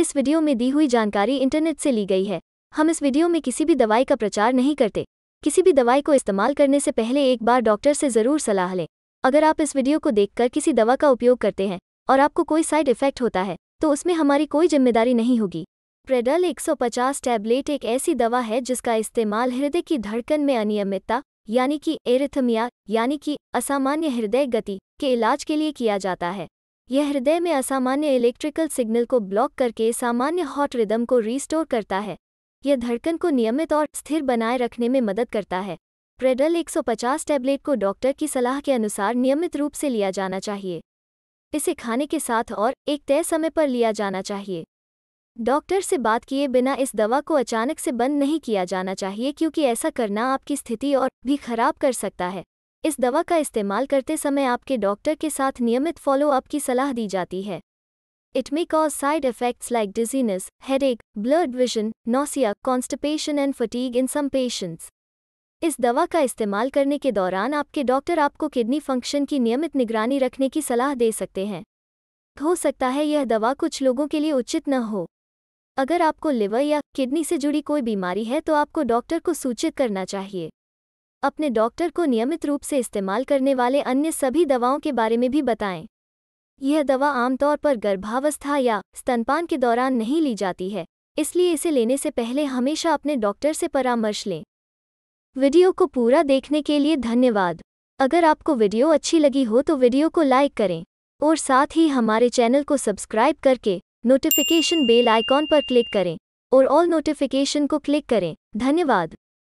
इस वीडियो में दी हुई जानकारी इंटरनेट से ली गई है हम इस वीडियो में किसी भी दवाई का प्रचार नहीं करते किसी भी दवाई को इस्तेमाल करने से पहले एक बार डॉक्टर से ज़रूर सलाह लें अगर आप इस वीडियो को देखकर किसी दवा का उपयोग करते हैं और आपको कोई साइड इफेक्ट होता है तो उसमें हमारी कोई जिम्मेदारी नहीं होगी प्रेडल 150 टैबलेट एक ऐसी दवा है जिसका इस्तेमाल हृदय की धड़कन में अनियमितता यानी कि एरिथमिया यानी कि असामान्य हृदय गति के इलाज के लिए किया जाता है यह हृदय में असामान्य इलेक्ट्रिकल सिग्नल को ब्लॉक करके सामान्य हॉट रिदम को रीस्टोर करता है यह धड़कन को नियमित और स्थिर बनाए रखने में मदद करता है प्रेडल 150 टैबलेट को डॉक्टर की सलाह के अनुसार नियमित रूप से लिया जाना चाहिए इसे खाने के साथ और एक तय समय पर लिया जाना चाहिए डॉक्टर से बात किए बिना इस दवा को अचानक से बंद नहीं किया जाना चाहिए क्योंकि ऐसा करना आपकी स्थिति और भी खराब कर सकता है इस दवा का इस्तेमाल करते समय आपके डॉक्टर के साथ नियमित फॉलो अप की सलाह दी जाती है it may cause side effects like dizziness headache blurred vision nausea constipation and fatigue in some patients इस दवा का इस्तेमाल करने के दौरान आपके डॉक्टर आपको किडनी फंक्शन की नियमित निगरानी रखने की सलाह दे सकते हैं हो सकता है यह दवा कुछ लोगों के लिए उचित न हो अगर आपको लिवर या किडनी से जुड़ी कोई बीमारी है तो आपको डॉक्टर को सूचित करना चाहिए अपने डॉक्टर को नियमित रूप से इस्तेमाल करने वाले अन्य सभी दवाओं के बारे में भी बताएं यह दवा आमतौर पर गर्भावस्था या स्तनपान के दौरान नहीं ली जाती है इसलिए इसे लेने से पहले हमेशा अपने डॉक्टर से परामर्श लें वीडियो को पूरा देखने के लिए धन्यवाद अगर आपको वीडियो अच्छी लगी हो तो वीडियो को लाइक करें और साथ ही हमारे चैनल को सब्सक्राइब करके नोटिफिकेशन बेल आइकॉन पर क्लिक करें और ऑल नोटिफिकेशन को क्लिक करें धन्यवाद